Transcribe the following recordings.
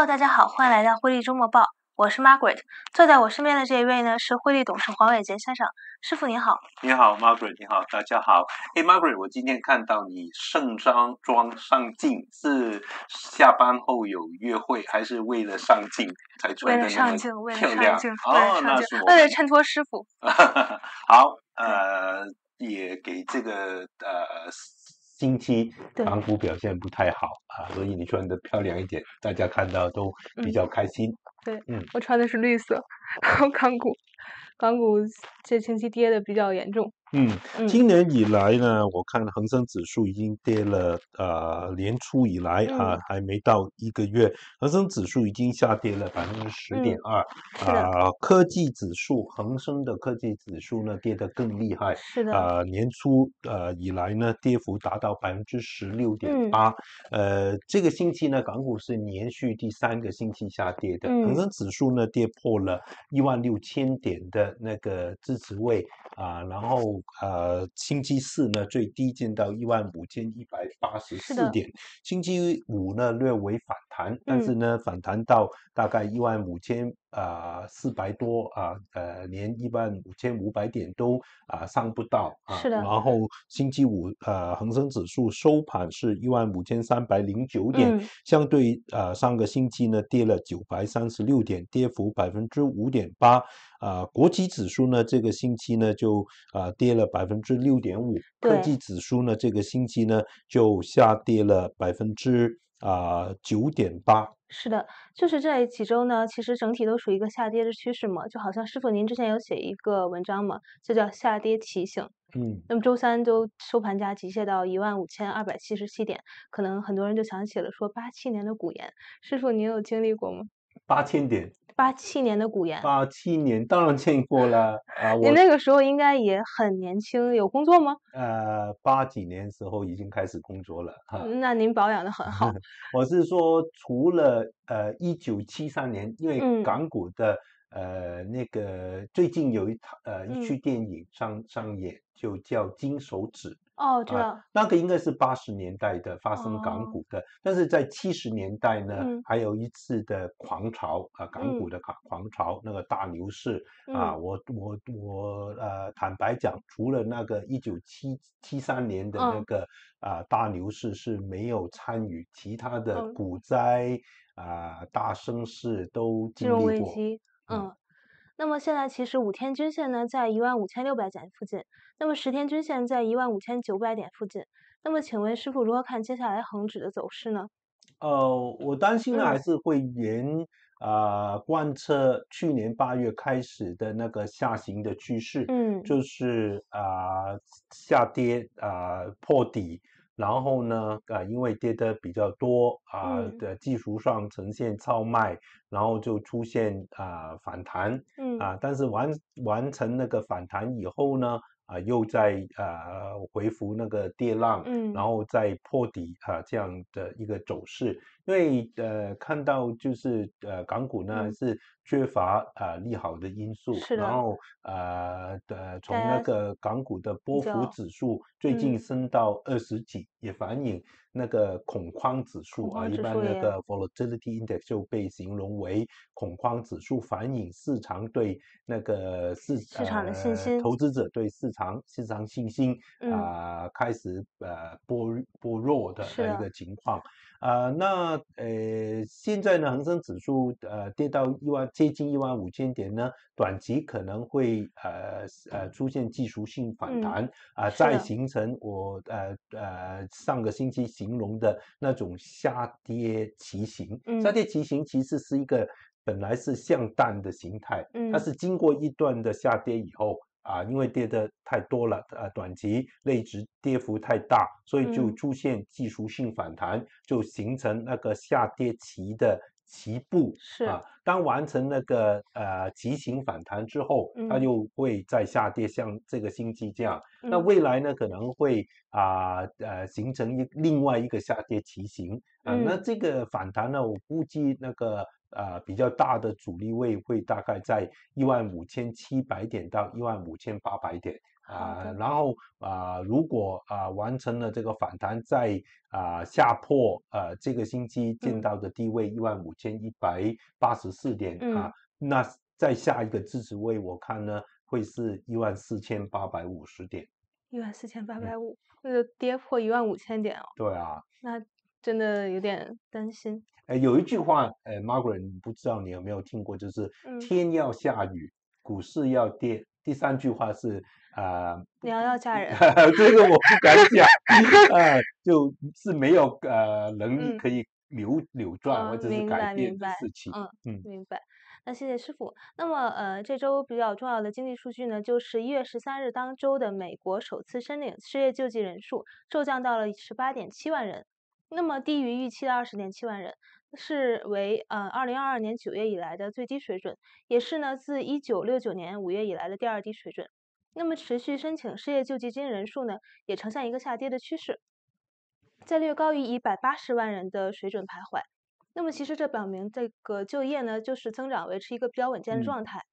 Hello，大家好，欢迎来到汇立周末报。我是 Margaret，坐在我身边的这一位呢是汇立董事黄伟杰先生。师傅你好，你好 Margaret，你好，大家好。哎，Margaret，我今天看到你盛装装上镜，是下班后有约会，还是为了上镜才穿的那么漂亮？上镜，为了上镜，为了上镜，为了衬托师傅。好，呃，也给这个呃。近期港股表现不太好啊，所以你穿的漂亮一点，大家看到都比较开心。对，嗯，我穿的是绿色。然后港股，港股这星期跌的比较严重。嗯，今年以来呢，我看恒生指数已经跌了呃，年初以来啊，还没到一个月，恒生指数已经下跌了百分之十点二啊。科技指数，恒生的科技指数呢，跌得更厉害，是的啊，年初呃以来呢，跌幅达到百分之十六点八。呃，这个星期呢，港股是连续第三个星期下跌的，恒生指数呢跌破了一万六千点的那个支持位啊，然后。呃，星期四呢最低见到一万五千一百八十四点，星期五呢略微反弹，但是呢反弹到大概一万五千啊四百多啊，呃连一万五千五百点都啊上不到啊。是的。然后星期五呃恒生指数收盘是一万五千三百零九点，相对呃上个星期呢跌了九百三十六点，跌幅百分之五点八。啊，国企指数呢，这个星期呢就啊跌了百分之六点五，科技指数呢，这个星期呢就下跌了百分之啊九点八。是的，就是这几周呢，其实整体都属于一个下跌的趋势嘛，就好像师傅您之前有写一个文章嘛，就叫“下跌提醒”。嗯，那么周三都收盘价急切到一万五千二百七十七点，可能很多人就想起了说八七年的股研，师傅您有经历过吗？八千点，八七年的古岩，八七年当然见过了啊！你那个时候应该也很年轻，有工作吗？呃，八几年时候已经开始工作了哈。那您保养得很好。我是说，除了呃，一九七三年，因为港股的。呃，那个最近有一套呃，一区电影上上演，就叫《金手指》哦，对、那个应该是八十年代的，发生港股的。但是在七十年代呢，还有一次的狂潮啊，港股的狂狂潮，那个大牛市啊，我我我呃，坦白讲，除了那个一九七七三年的那个啊大牛市是没有参与，其他的股灾啊、大升势都经历过。嗯，那么现在其实五天均线呢在一万五千六百点附近，那么十天均线在一万五千九百点附近。那么，请问师傅如何看接下来恒指的走势呢？呃，我担心呢还是会沿啊贯彻去年八月开始的那个下行的趋势，嗯，就是啊下跌啊破底。然后呢？啊，因为跌的比较多啊，的技术上呈现超卖，然后就出现啊反弹，嗯啊，但是完完成那个反弹以后呢，啊，又在啊回复那个跌浪，嗯，然后再破底啊这样的一个走势。对，为呃，看到就是呃，港股呢是缺乏呃利好的因素，然后呃呃，从那个港股的波幅指数最近升到二十几，也反映那个恐慌指数啊，一般那个 volatility index 就被形容为恐慌指数，反映市场对那个市呃投资者对市场市场信心啊开始呃波波弱的一个情况。啊，那呃，现在呢，恒生指数呃跌到一万，接近一万五千点呢，短期可能会呃呃出现技术性反弹啊，再形成我呃呃上个星期形容的那种下跌骑行，下跌骑行其实是一个本来是向淡的形态，它是经过一段的下跌以后。啊，因为跌的太多了，呃，短期内值跌幅太大，所以就出现技术性反弹，就形成那个下跌期的。起步是啊，当完成那个呃急行反弹之后，它又会再下跌，像这个星期这样。那未来呢，可能会啊呃形成一另外一个下跌骑行啊。那这个反弹呢，我估计那个呃比较大的阻力位会大概在一万五千七百点到一万五千八百点。啊，然后啊，如果啊完成了这个反弹，再啊下破呃这个星期见到的低位一万五千一百八十四点啊，那再下一个支持位，我看呢会是一万四千八百五十点，一万四千八百五，那就跌破一万五千点哦。对啊，那真的有点担心。哎，有一句话，哎，Margaret，不知道你有没有听过，就是天要下雨，股市要跌。第三句话是。呃，你要要嫁人，这个我不敢讲，呃，就是没有呃能力可以扭扭转或者改变的事情。嗯嗯，明白。那谢谢师傅。那么呃，这周比较重要的经济数据呢，就是一月十三日当周的美国首次申领失业救济人数骤降到了十八点七万人，那么低于预期的二十点七万人，是为呃二零二二年九月以来的最低水准，也是呢自一九六九年五月以来的第二低水准。那么，持续申请失业救济金人数呢，也呈现一个下跌的趋势，在略高于一百八十万人的水准徘徊。那么，其实这表明这个就业呢，就是增长维持一个比较稳健的状态。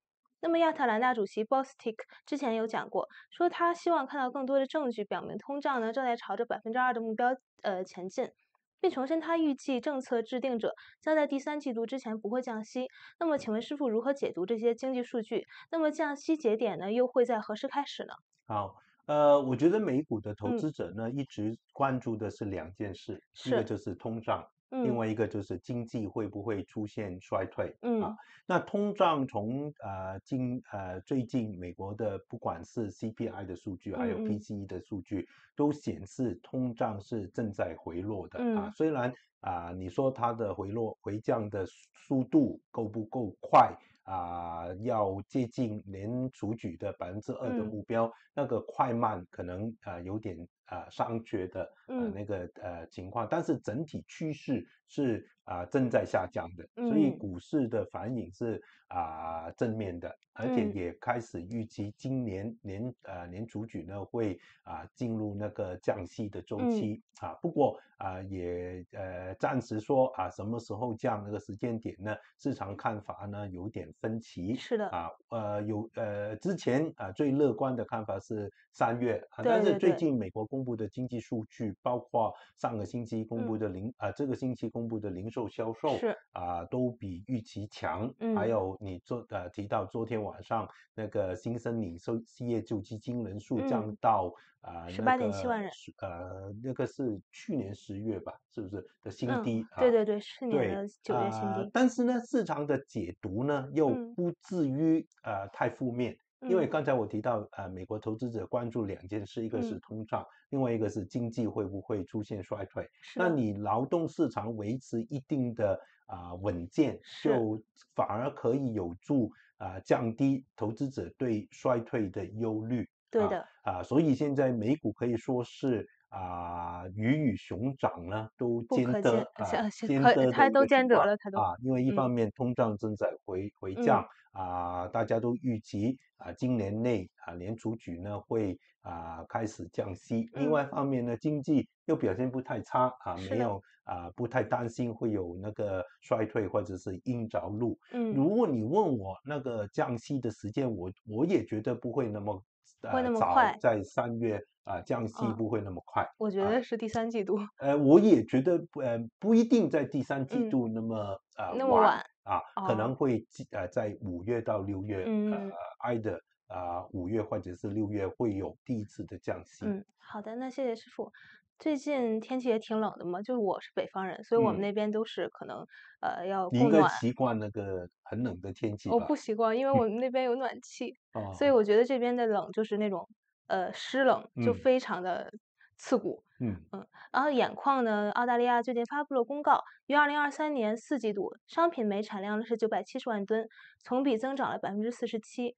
那么，亚特兰大主席 b o s t i c 之前有讲过，说他希望看到更多的证据，表明通胀呢正在朝着百分之二的目标呃前进。并重申，他预计政策制定者将在第三季度之前不会降息。那么，请问师傅如何解读这些经济数据？那么降息节点呢，又会在何时开始呢？好，呃，我觉得美股的投资者呢，一直关注的是两件事，一个就是通胀。另外一个就是经济会不会出现衰退？嗯啊，那通胀从呃今呃最近美国的不管是 CPI 的数据，还有 PCE 的数据，都显示通胀是正在回落的啊。虽然啊，你说它的回落回降的速度够不够快啊？要接近联储局的百分之二的目标，那个快慢可能啊有点。啊，商榷的呃那个呃情况，但是整体趋势是啊正在下降的，所以股市的反应是啊正面的，而且也开始预期今年年呃年主举呢会啊进入那个降息的周期啊，不过啊也呃暂时说啊什么时候降那个时间点呢，市场看法呢有点分歧，是的啊呃有呃之前啊最乐观的看法是三月，但是最近美国公布的经济数据，包括上个星期公布的零啊，这个星期公布的零售销售是啊，都比预期强。还有你昨呃提到昨天晚上那个新生零收失业救济金人数降到啊十八点七万人，呃，那个是去年十月吧，是不是的新低？对对对，是年的九月新低。但是呢，市场的解读呢，又不至于呃太负面。因为刚才我提到，呃，美国投资者关注两件事，一个是通胀，另外一个是经济会不会出现衰退。那你劳动市场维持一定的啊稳健，就反而可以有助啊降低投资者对衰退的忧虑。对的。啊，所以现在美股可以说是。啊，鱼与熊掌呢，都兼得啊，兼得的。它都兼得了，它都啊，因为一方面通胀正在回回降啊，大家都预期啊，今年内啊，联储呢会啊开始降息。另外一方面呢，经济又表现不太差啊，没有啊，不太担心会有那个衰退或者是硬着陆。嗯，如果你问我那个降息的时间，我我也觉得不会那么。会那么快，在三月啊降息不会那么快，我觉得是第三季度。呃，我也觉得，呃，不一定在第三季度那么啊晚啊，可能会呃在五月到六月呃挨 r 啊，五月或者是六月会有第一次的降息。嗯，好的，那谢谢师傅。最近天气也挺冷的嘛，就是我是北方人，所以我们那边都是可能呃要。你一习惯那个很冷的天气我不习惯，因为我们那边有暖气，所以我觉得这边的冷就是那种呃湿冷，就非常的刺骨。嗯嗯，然后，眼眶呢，澳大利亚最近发布了公告，于二零二三年四季度商品煤产量是九百七十万吨，同比增长了百分之四十七。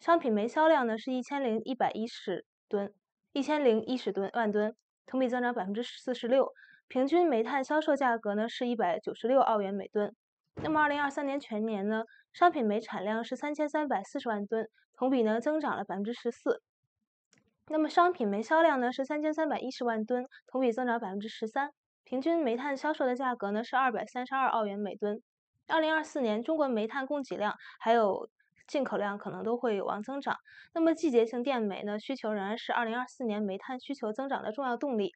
商品煤销量呢是一千零一百一十吨，一千零一十吨万吨，同比增长百分之四十六。平均煤炭销售价格呢是一百九十六澳元每吨。那么二零二三年全年呢，商品煤产量是三千三百四十万吨，同比呢增长了百分之十四。那么商品煤销量呢是三千三百一十万吨，同比增长百分之十三。平均煤炭销售的价格呢是二百三十二澳元每吨。二零二四年中国煤炭供给量还有。进口量可能都会有望增长。那么季节性电煤呢？需求仍然是二零二四年煤炭需求增长的重要动力。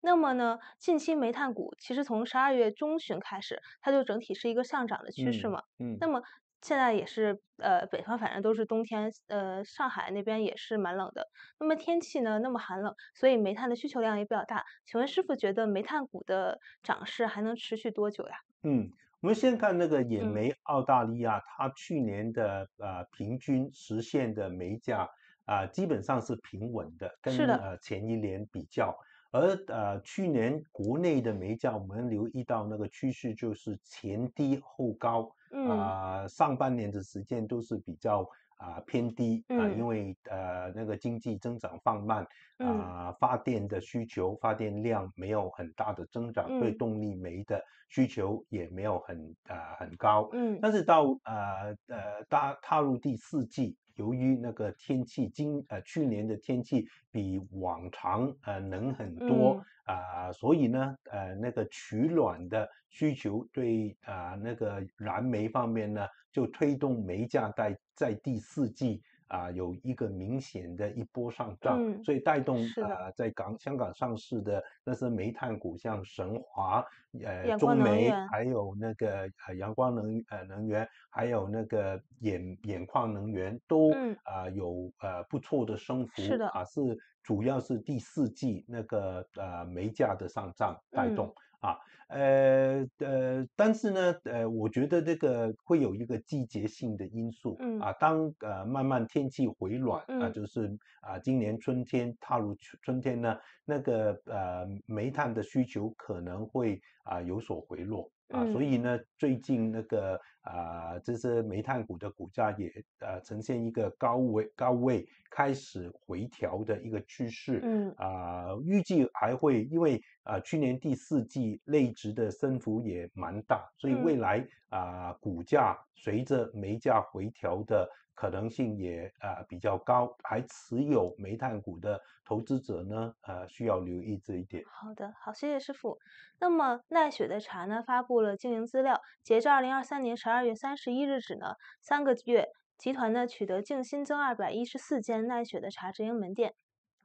那么呢？近期煤炭股其实从十二月中旬开始，它就整体是一个上涨的趋势嘛。嗯。那么现在也是呃，北方反正都是冬天，呃，上海那边也是蛮冷的。那么天气呢那么寒冷，所以煤炭的需求量也比较大。请问师傅觉得煤炭股的涨势还能持续多久呀？嗯。我们先看那个冶金澳大利亚，它去年的呃平均实现的煤价啊，基本上是平稳的，跟呃前一年比较。而呃去年国内的煤价，我们留意到那个趋势就是前低后高，啊上半年的时间都是比较。啊，偏低啊，因为呃，那个经济增长放慢啊，发电的需求、发电量没有很大的增长，对动力煤的需求也没有很呃很高。嗯，但是到呃呃，大踏入第四季。由于那个天气今呃去年的天气比往常呃冷很多啊，所以呢呃那个取暖的需求对啊那个燃煤方面呢就推动煤价在在第四季。啊，有一个明显的一波上涨，所以带动啊，在港香港上市的那些煤炭股，像神华、呃中煤，还有那个呃阳光能呃能源，还有那个眼眼矿能源，都啊有呃不错的升幅。是的，啊是主要是第四季那个呃煤价的上涨带动。啊，呃呃，但是呢，呃，我觉得这个会有一个季节性的因素。嗯啊，当呃慢慢天气回暖啊，就是啊今年春天踏入春天呢，那个呃煤炭的需求可能会啊有所回落。啊，所以呢，最近那个啊，这些煤炭股的股价也呃，呈现一个高位高位开始回调的一个趋势。嗯啊，预计还会，因为啊，去年第四季内值的升幅也蛮大，所以未来啊，股价随着煤价回调的。可能性也啊比较高，还持有煤炭股的投资者呢，呃，需要留意这一点。好的，好，谢谢师傅。那么奈雪的茶呢，发布了经营资料，截至二零二三年十二月三十一日止呢，三个月集团呢取得净新增二百一十四间奈雪的茶直营门店，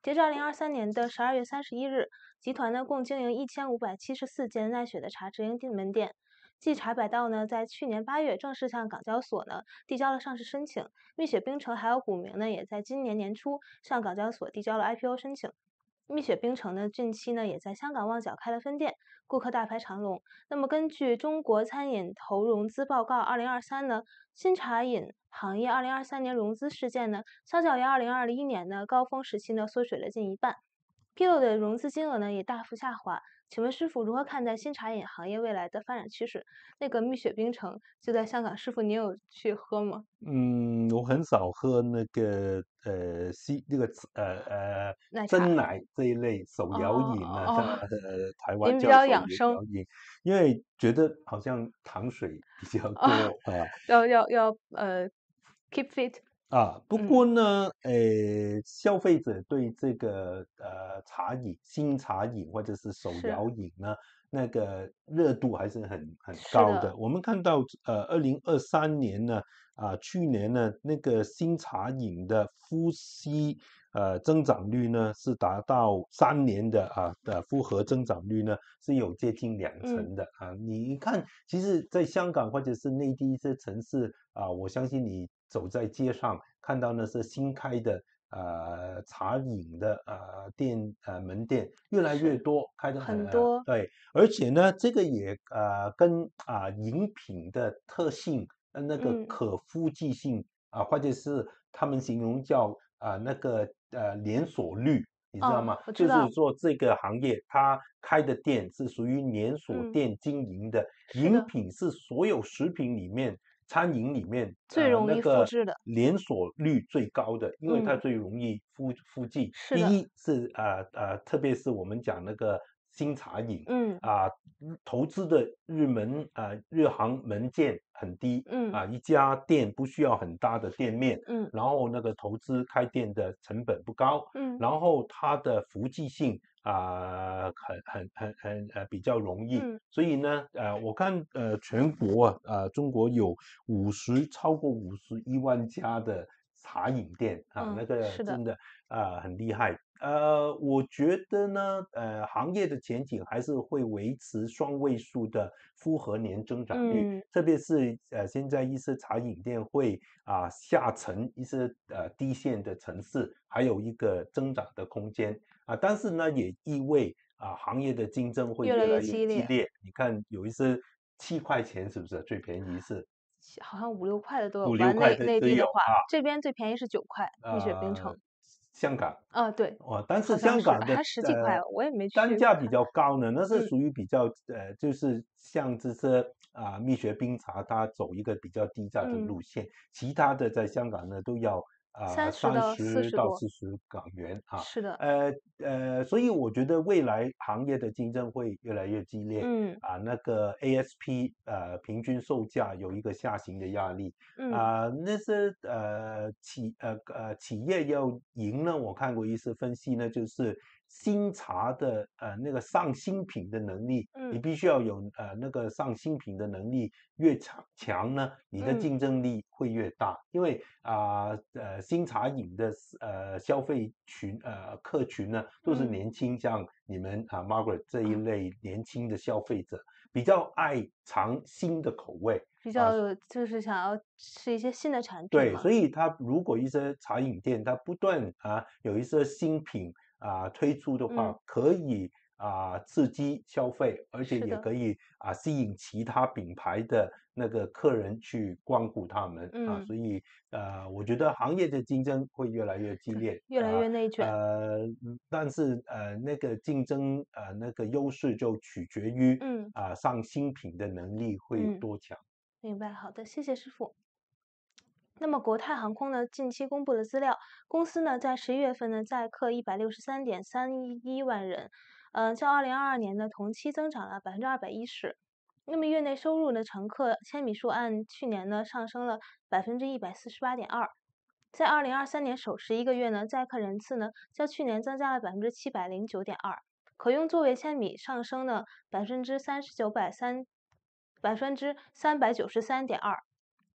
截至二零二三年的十二月三十一日，集团呢共经营一千五百七十四间奈雪的茶直营店门店。即茶百道呢，在去年八月正式向港交所呢递交了上市申请。蜜雪冰城还有古茗呢，也在今年年初向港交所递交了 IPO 申请。蜜雪冰城呢，近期呢也在香港旺角开了分店，顾客大排长龙。那么，根据中国餐饮投融资报告，二零二三呢，新茶饮行业二零二三年融资事件呢，相较于二零二一年的高峰时期呢，缩水了近一半，披露的融资金额呢也大幅下滑。请问师傅如何看待新茶饮行业未来的发展趋势？那个蜜雪冰城就在香港，师傅您有去喝吗？嗯，我很少喝那个呃西那个呃呃真奶这一类手摇饮啊，呃台湾比较养生，因为觉得好像糖水比较多啊。要要要呃，keep fit。啊，不过呢，呃，消费者对这个呃茶饮、新茶饮或者是手摇饮呢，那个热度还是很很高的。我们看到呃，二零二三年呢，啊，去年呢，那个新茶饮的呼吸。呃，增长率呢是达到三年的啊，的复合增长率呢是有接近两成的啊。你一看，其实在香港或者是内地一些城市啊，我相信你走在街上看到呢是新开的呃茶饮的呃店呃门店越来越多，开的很多对，而且呢这个也啊跟啊饮品的特性那个可复制性啊，或者是他们形容叫。啊，那个呃，连锁率你知道吗？知道。就是说，这个行业它开的店是属于连锁店经营的，饮品是所有食品里面、餐饮里面那个连锁率最高的，因为它最容易复复制。第一是啊啊，特别是我们讲那个。新茶饮，嗯啊，投资的日门啊日航门店很低，嗯啊，一家店不需要很大的店面，嗯，然后那个投资开店的成本不高，嗯，然后它的服制性啊很很很很呃比较容易，所以呢呃我看呃全国啊呃中国有五十超过五十一万家的茶饮店啊那个真的啊很厉害。呃，我觉得呢，呃，行业的前景还是会维持双位数的复合年增长率，特别是呃，现在一些茶饮店会啊下沉一些呃低线的城市，还有一个增长的空间啊。但是呢，也意味啊行业的竞争会越来越激烈。激烈你看有一些七块钱是不是最便宜是？好像五六块的都有吧？内内地的话，这边最便宜是九块蜜雪冰城。香港啊，对，哦，但是香港的十几块，我也没单价比较高呢，那是属于比较呃，就是像这些啊蜜雪冰茶，它走一个比较低价的路线，其他的在香港呢都要。啊，三十到四十港元啊，是的，呃呃，所以我觉得未来行业的竞争会越来越激烈。嗯，啊，那个 ASP 呃平均售价有一个下行的压力。嗯啊，那些呃企呃呃企业要赢呢，我看过一次分析呢，就是新茶的呃那个上新品的能力，嗯，你必须要有呃那个上新品的能力越强强呢，你的竞争力会越大，因为啊呃。新茶饮的呃消费群呃客群呢，都是年轻，像你们啊 Margaret 这一类年轻的消费者，比较爱尝新的口味，比较就是想要吃一些新的产品。对，所以他如果一些茶饮店他不断啊有一些新品啊推出的话，可以。啊，刺激消费，而且也可以啊吸引其他品牌的那个客人去光顾他们啊，所以呃，我觉得行业的竞争会越来越激烈，越来越内卷。呃，但是呃那个竞争呃那个优势就取决于嗯啊上新品的能力会多强。明白，好的，谢谢师傅。那么国泰航空呢，近期公布了资料，公司呢在十一月份呢载客一百六十三点三一万人。嗯，较二零二二年的同期增长了百分之二百一十。那么，月内收入的乘客千米数按去年呢上升了百分之一百四十八点二。在二零二三年首十一个月呢，载客人次呢较去年增加了百分之七百零九点二，可用座位千米上升了百分之三十九百三百分之三百九十三点二。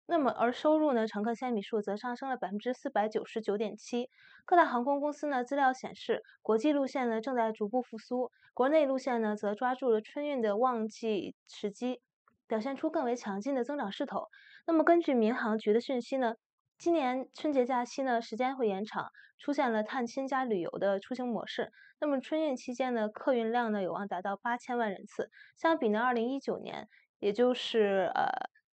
那么，而收入呢，乘客千米数则上升了百分之四百九十九点七。各大航空公司呢，资料显示，国际路线呢正在逐步复苏，国内路线呢则抓住了春运的旺季时机，表现出更为强劲的增长势头。那么，根据民航局的讯息呢，今年春节假期呢时间会延长，出现了探亲加旅游的出行模式。那么，春运期间呢，客运量呢有望达到八千万人次，相比呢二零一九年，也就是呃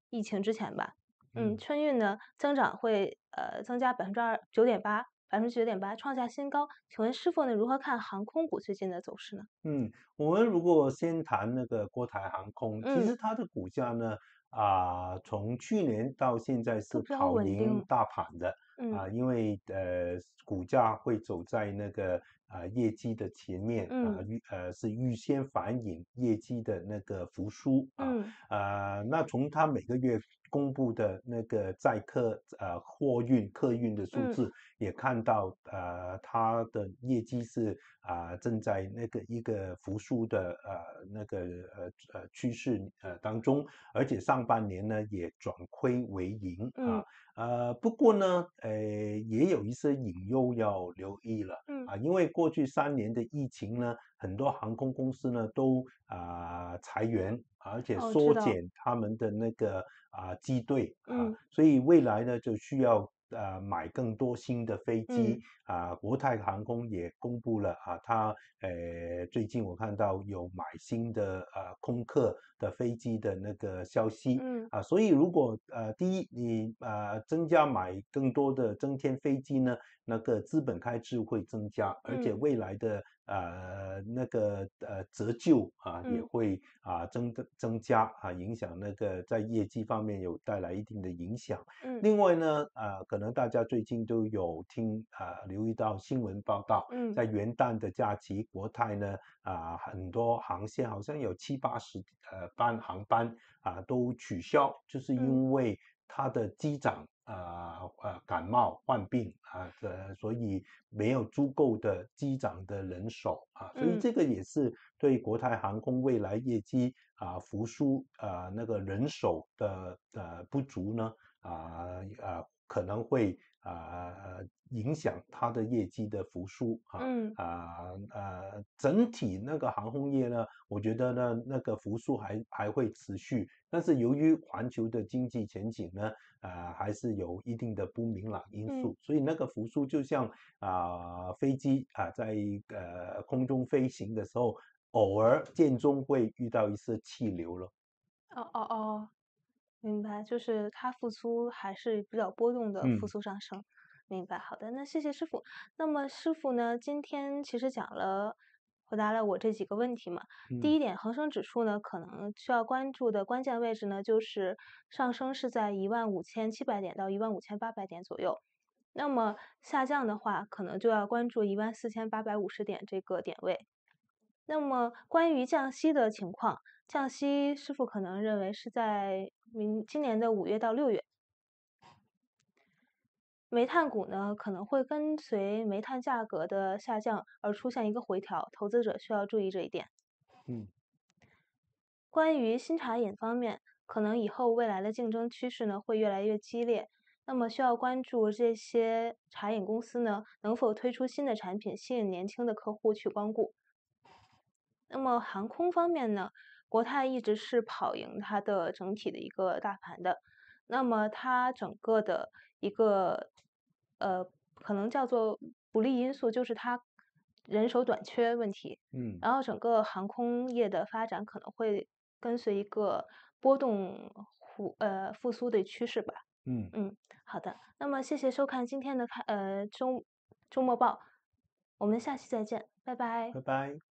疫情之前吧。嗯，春运呢增长会呃增加百分之二九点八，百分之九点八创下新高。请问师傅呢，如何看航空股最近的走势呢？嗯，我们如果先谈那个国台航空，其实它的股价呢啊，从去年到现在是跑赢大盘的啊，因为呃股价会走在那个啊业绩的前面啊预呃是预先反映业绩的那个复苏啊呃，那从它每个月。公布的那个载客呃货运客运的数字，也看到呃它的业绩是。啊，正在那个一个复苏的呃那个呃呃趋势呃当中，而且上半年呢也转亏为盈啊。呃，不过呢，呃也有一些隐忧要留意了啊。因为过去三年的疫情呢，很多航空公司呢都啊裁员，而且缩减他们的那个啊机队啊，所以未来呢就需要。呃买更多新的飞机啊！国泰航空也公布了啊，他呃最近我看到有买新的呃空客的飞机的那个消息嗯啊，所以如果呃，第一你啊增加买更多的增添飞机呢？那个资本开支会增加，而且未来的呃那个呃折旧啊也会啊增增加啊，影响那个在业绩方面有带来一定的影响。嗯，另外呢，啊，可能大家最近都有听啊，留意到新闻报道，在元旦的假期，国泰呢啊很多航线好像有七八十呃班航班啊都取消，就是因为它的机长。啊呃感冒患病啊，呃，所以没有足够的机长的人手啊，所以这个也是对国泰航空未来业绩啊复苏啊那个人手的呃不足呢啊啊。可能会啊影响它的业绩的复苏啊啊啊！整体那个航空业呢，我觉得呢那个复苏还还会持续，但是由于环球的经济前景呢啊还是有一定的不明朗因素，所以那个复苏就像啊飞机啊在呃空中飞行的时候，偶尔间中会遇到一些气流了。哦哦哦。明白，就是它复苏还是比较波动的复苏上升，明白。好的，那谢谢师傅。那么师傅呢，今天其实讲了，回答了我这几个问题嘛。第一点，恒生指数呢，可能需要关注的关键位置呢，就是上升是在一万五千七百点到一万五千八百点左右。那么下降的话，可能就要关注一万四千八百五十点这个点位。那么关于降息的情况，降息师傅可能认为是在。明今年的五月到六月，煤炭股呢可能会跟随煤炭价格的下降而出现一个回调，投资者需要注意这一点。嗯。关于新茶饮方面，可能以后未来的竞争趋势呢会越来越激烈，那么需要关注这些茶饮公司呢能否推出新的产品，吸引年轻的客户去光顾。那么航空方面呢？国泰一直是跑赢它的整体的一个大盘的，那么它整个的一个呃，可能叫做不利因素就是它人手短缺问题，嗯，然后整个航空业的发展可能会跟随一个波动复呃复苏的趋势吧，嗯嗯，好的，那么谢谢收看今天的看呃周周末报，我们下期再见，拜拜，拜拜。